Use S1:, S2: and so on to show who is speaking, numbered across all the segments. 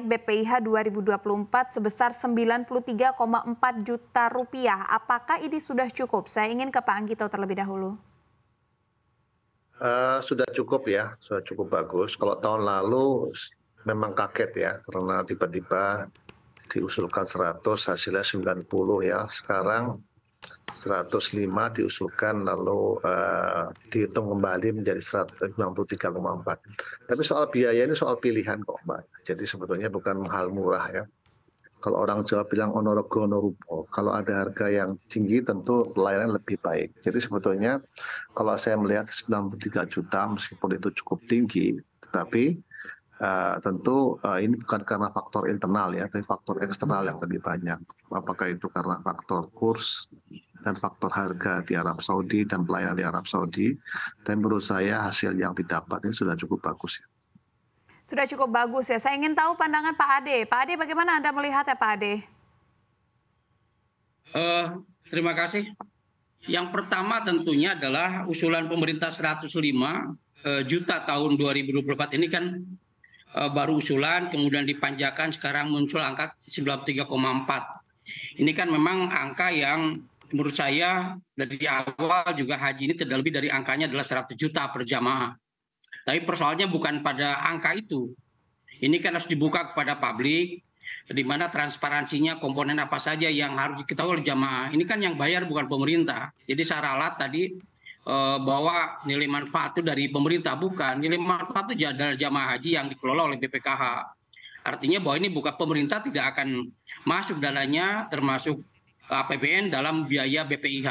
S1: terkait BPIH 2024 sebesar 93,4 juta rupiah. Apakah ini sudah cukup? Saya ingin ke Pak Anggito terlebih dahulu.
S2: Uh, sudah cukup ya, sudah cukup bagus. Kalau tahun lalu memang kaget ya, karena tiba-tiba diusulkan 100, hasilnya 90 ya. Sekarang 105 diusulkan lalu uh, dihitung kembali menjadi 193,4. Tapi soal biaya ini soal pilihan kok Mbak. Jadi sebetulnya bukan hal murah ya. Kalau orang Jawa bilang onorogo onorupo, kalau ada harga yang tinggi tentu pelayanan lebih baik. Jadi sebetulnya kalau saya melihat 93 juta meskipun itu cukup tinggi, tetapi Uh, tentu uh, ini bukan karena faktor internal ya, tapi faktor eksternal yang lebih banyak. Apakah itu karena faktor kurs, dan faktor harga di Arab Saudi dan pelayanan di Arab Saudi. Dan menurut saya hasil yang didapat ini sudah cukup bagus. Ya.
S1: Sudah cukup bagus ya. Saya ingin tahu pandangan Pak Ade. Pak Ade bagaimana Anda melihat ya Pak Ade?
S2: Uh,
S3: terima kasih. Yang pertama tentunya adalah usulan pemerintah 105 uh, eh, juta tahun 2024 ini kan uh, baru usulan kemudian dipanjakan sekarang muncul angka 93,4. Ini kan memang angka yang menurut saya dari awal juga haji ini tidak lebih dari angkanya adalah 100 juta per jamaah. Tapi persoalannya bukan pada angka itu. Ini kan harus dibuka kepada publik, di mana transparansinya komponen apa saja yang harus diketahui oleh jamaah. Ini kan yang bayar bukan pemerintah. Jadi saralat tadi eh, bahwa nilai manfaat itu dari pemerintah bukan. Nilai manfaat itu dari jamaah haji yang dikelola oleh BPKH. Artinya bahwa ini bukan pemerintah tidak akan masuk dananya termasuk Eh, APBN dalam biaya BPIH.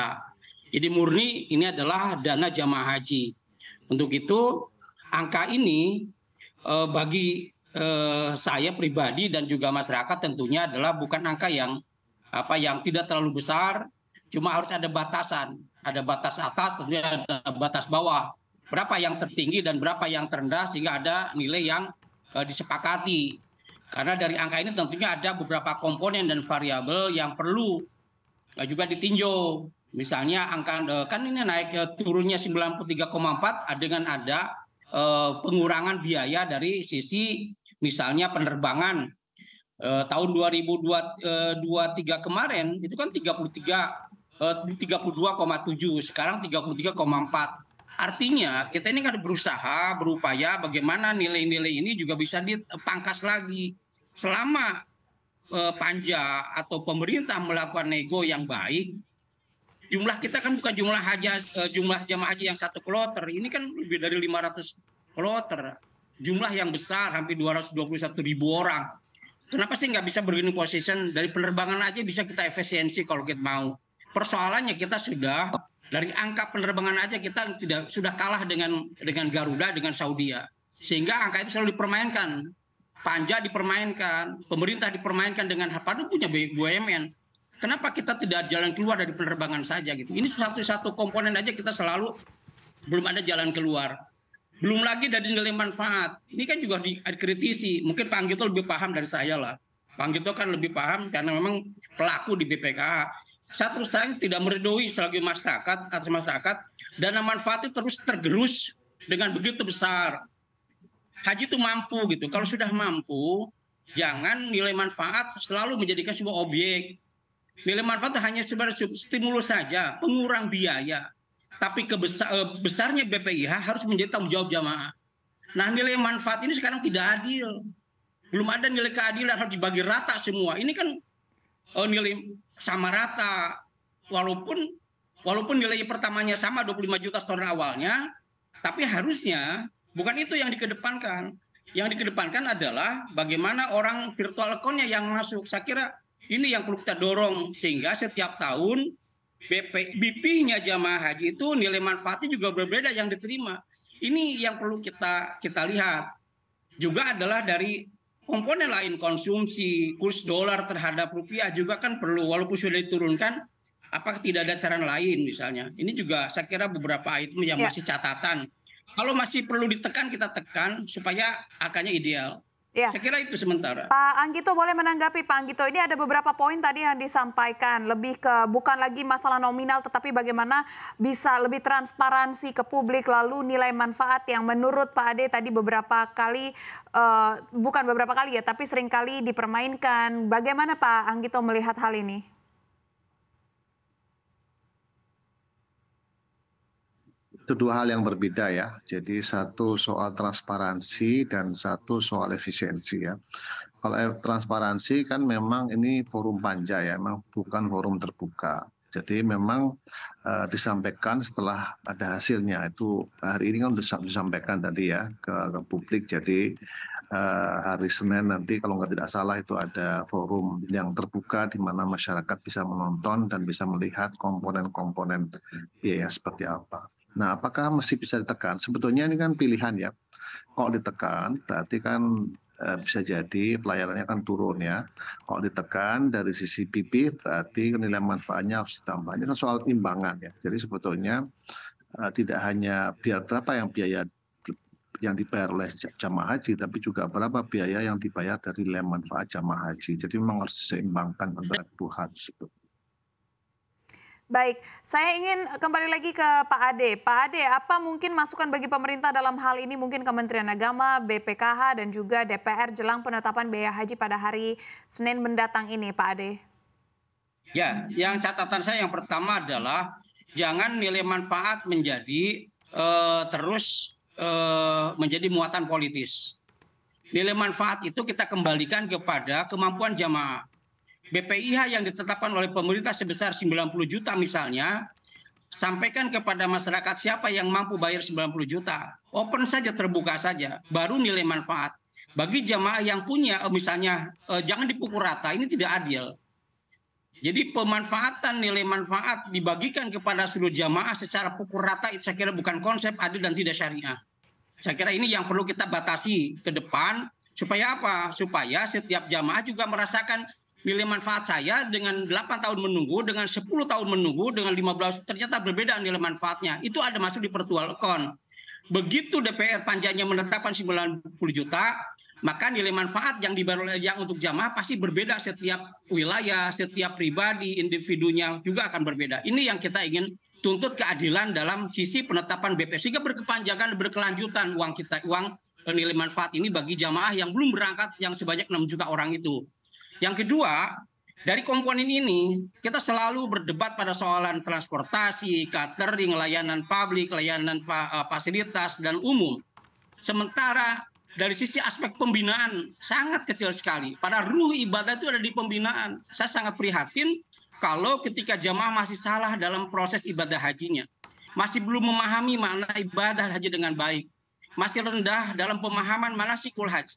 S3: Jadi murni ini adalah dana jamaah haji. Untuk itu angka ini eh, bagi eh, saya pribadi dan juga masyarakat tentunya adalah bukan angka yang apa yang tidak terlalu besar, cuma harus ada batasan, ada batas atas, tentunya ada batas bawah. Berapa yang tertinggi dan berapa yang terendah sehingga ada nilai yang eh, disepakati. Karena dari angka ini tentunya ada beberapa komponen dan variabel yang perlu juga ditinjau. Misalnya angka eh, kan ini naik eh, turunnya 93,4 ah, dengan ada eh, pengurangan biaya dari sisi misalnya penerbangan tahun 2023 kemarin itu kan 33 32,7 sekarang 33,4 Artinya kita ini kan berusaha, berupaya bagaimana nilai-nilai ini juga bisa dipangkas lagi. Selama eh, panja atau pemerintah melakukan nego yang baik, jumlah kita kan bukan jumlah haji eh, jumlah jemaah haji yang satu kloter. Ini kan lebih dari 500 kloter. Jumlah yang besar hampir 221 ribu orang. Kenapa sih nggak bisa bargaining position dari penerbangan aja bisa kita efisiensi kalau kita mau. Persoalannya kita sudah dari angka penerbangan aja kita tidak sudah kalah dengan dengan Garuda dengan Saudi ya. Sehingga angka itu selalu dipermainkan panja dipermainkan, pemerintah dipermainkan dengan apa? itu punya BUMN. Kenapa kita tidak jalan keluar dari penerbangan saja gitu? Ini satu-satu komponen aja kita selalu belum ada jalan keluar. Belum lagi dari nilai manfaat. Ini kan juga dikritisi. Mungkin Pak Anggito lebih paham dari saya lah. Pak Anggito kan lebih paham karena memang pelaku di BPK. satu terus tidak meredui selagi masyarakat atas masyarakat dana manfaat itu terus tergerus dengan begitu besar haji itu mampu gitu. Kalau hmm. sudah mampu, ya. jangan nilai manfaat selalu menjadikan sebuah objek. Nilai manfaat itu hanya sebagai stimulus saja, pengurang biaya. Tapi kebesar, eh, besarnya BPIH harus menjadi tanggung jawab jamaah. Nah nilai manfaat ini sekarang tidak adil. Belum ada nilai keadilan harus dibagi rata semua. Ini kan oh, nilai sama rata. Walaupun walaupun nilai pertamanya sama 25 juta setoran awalnya, tapi harusnya Bukan itu yang dikedepankan. Yang dikedepankan adalah bagaimana orang virtual account-nya yang masuk. Saya kira ini yang perlu kita dorong sehingga setiap tahun BP, BP-nya jamaah haji itu nilai manfaatnya juga berbeda yang diterima. Ini yang perlu kita kita lihat. Juga adalah dari komponen lain konsumsi, kurs dolar terhadap rupiah juga kan perlu walaupun sudah diturunkan apakah tidak ada cara lain misalnya. Ini juga saya kira beberapa item yang ya. masih catatan kalau masih perlu ditekan kita tekan supaya akarnya ideal. Ya. Saya kira itu sementara. Pak
S1: Anggito boleh menanggapi Pak Anggito ini ada beberapa poin tadi yang disampaikan lebih ke bukan lagi masalah nominal tetapi bagaimana bisa lebih transparansi ke publik lalu nilai manfaat yang menurut Pak Ade tadi beberapa kali uh, bukan beberapa kali ya tapi sering kali dipermainkan. Bagaimana Pak Anggito melihat hal ini?
S2: itu dua hal yang berbeda ya. Jadi satu soal transparansi dan satu soal efisiensi ya. Kalau eh, transparansi kan memang ini forum panja ya, memang bukan forum terbuka. Jadi memang uh, disampaikan setelah ada hasilnya itu hari ini kan sudah disampaikan tadi ya ke, ke publik. Jadi uh, hari Senin nanti kalau nggak tidak salah itu ada forum yang terbuka di mana masyarakat bisa menonton dan bisa melihat komponen-komponen biaya seperti apa. Nah, apakah masih bisa ditekan? Sebetulnya ini kan pilihan ya. kok ditekan, berarti kan eh, bisa jadi pelayarannya akan turun ya. Kalau ditekan dari sisi PP, berarti nilai manfaatnya harus ditambah. Ini kan soal imbangan ya. Jadi sebetulnya eh, tidak hanya biar berapa yang biaya yang dibayar oleh jamaah haji, tapi juga berapa biaya yang dibayar dari nilai manfaat jamaah haji. Jadi memang harus diseimbangkan antara Tuhan hal
S1: Baik, saya ingin kembali lagi ke Pak Ade. Pak Ade, apa mungkin masukan bagi pemerintah dalam hal ini mungkin Kementerian Agama, BPKH, dan juga DPR jelang penetapan biaya haji pada hari Senin mendatang ini, Pak Ade?
S3: Ya, yang catatan saya yang pertama adalah jangan nilai manfaat menjadi uh, terus uh, menjadi muatan politis. Nilai manfaat itu kita kembalikan kepada kemampuan jamaah. BPIH yang ditetapkan oleh pemerintah sebesar 90 juta misalnya, sampaikan kepada masyarakat siapa yang mampu bayar 90 juta. Open saja, terbuka saja, baru nilai manfaat. Bagi jamaah yang punya, eh, misalnya, eh, jangan dipukul rata, ini tidak adil. Jadi pemanfaatan nilai manfaat dibagikan kepada seluruh jamaah secara pukul rata saya kira bukan konsep adil dan tidak syariah. Saya kira ini yang perlu kita batasi ke depan supaya apa? Supaya setiap jamaah juga merasakan nilai manfaat saya dengan 8 tahun menunggu, dengan 10 tahun menunggu, dengan 15 ternyata berbeda nilai manfaatnya. Itu ada masuk di virtual account. Begitu DPR panjangnya menetapkan 90 juta, maka nilai manfaat yang dibayar oleh yang untuk jamaah pasti berbeda setiap wilayah, setiap pribadi, individunya juga akan berbeda. Ini yang kita ingin tuntut keadilan dalam sisi penetapan BP sehingga berkepanjangan berkelanjutan uang kita uang eh, nilai manfaat ini bagi jamaah yang belum berangkat yang sebanyak 6 juta orang itu. Yang kedua, dari komponen ini, kita selalu berdebat pada soalan transportasi, catering, layanan publik, layanan fa eh, fasilitas, dan umum. Sementara dari sisi aspek pembinaan sangat kecil sekali. Pada ruh ibadah itu ada di pembinaan. Saya sangat prihatin kalau ketika jamaah masih salah dalam proses ibadah hajinya. Masih belum memahami mana ibadah haji dengan baik. Masih rendah dalam pemahaman mana sikul haji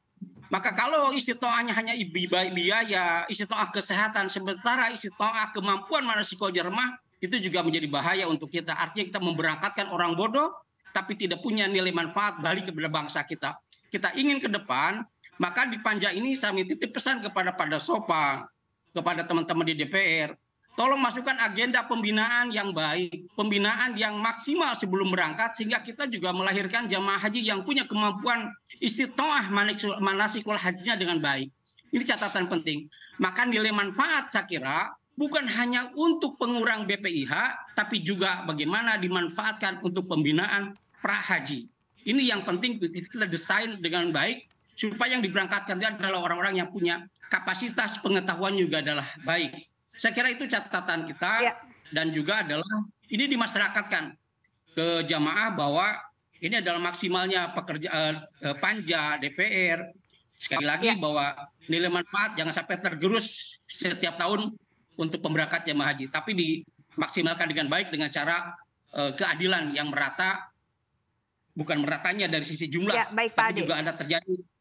S3: maka kalau isi istitoahnya hanya biaya, istitoah kesehatan, sementara isi istitoah kemampuan manusia jermah itu juga menjadi bahaya untuk kita. Artinya kita memberangkatkan orang bodoh tapi tidak punya nilai manfaat balik kepada bangsa kita. Kita ingin ke depan, maka di panja ini saya titip pesan kepada pada sopa, kepada teman-teman di DPR, Tolong masukkan agenda pembinaan yang baik, pembinaan yang maksimal sebelum berangkat sehingga kita juga melahirkan jamaah haji yang punya kemampuan istitoah manasikul hajinya dengan baik. Ini catatan penting. Maka nilai manfaat saya kira bukan hanya untuk pengurang BPIH, tapi juga bagaimana dimanfaatkan untuk pembinaan prahaji. Ini yang penting kita desain dengan baik supaya yang diberangkatkan adalah orang-orang yang punya kapasitas pengetahuan juga adalah baik. Saya kira itu catatan kita ya. dan juga adalah ini dimasyarakatkan ke jamaah bahwa ini adalah maksimalnya pekerjaan eh, eh, panja DPR sekali lagi ya. bahwa nilai manfaat jangan sampai tergerus setiap tahun untuk pemberangkat jemaah haji tapi dimaksimalkan dengan baik dengan cara eh, keadilan yang merata bukan
S2: meratanya dari sisi jumlah ya, baik, tapi Pak juga ada terjadi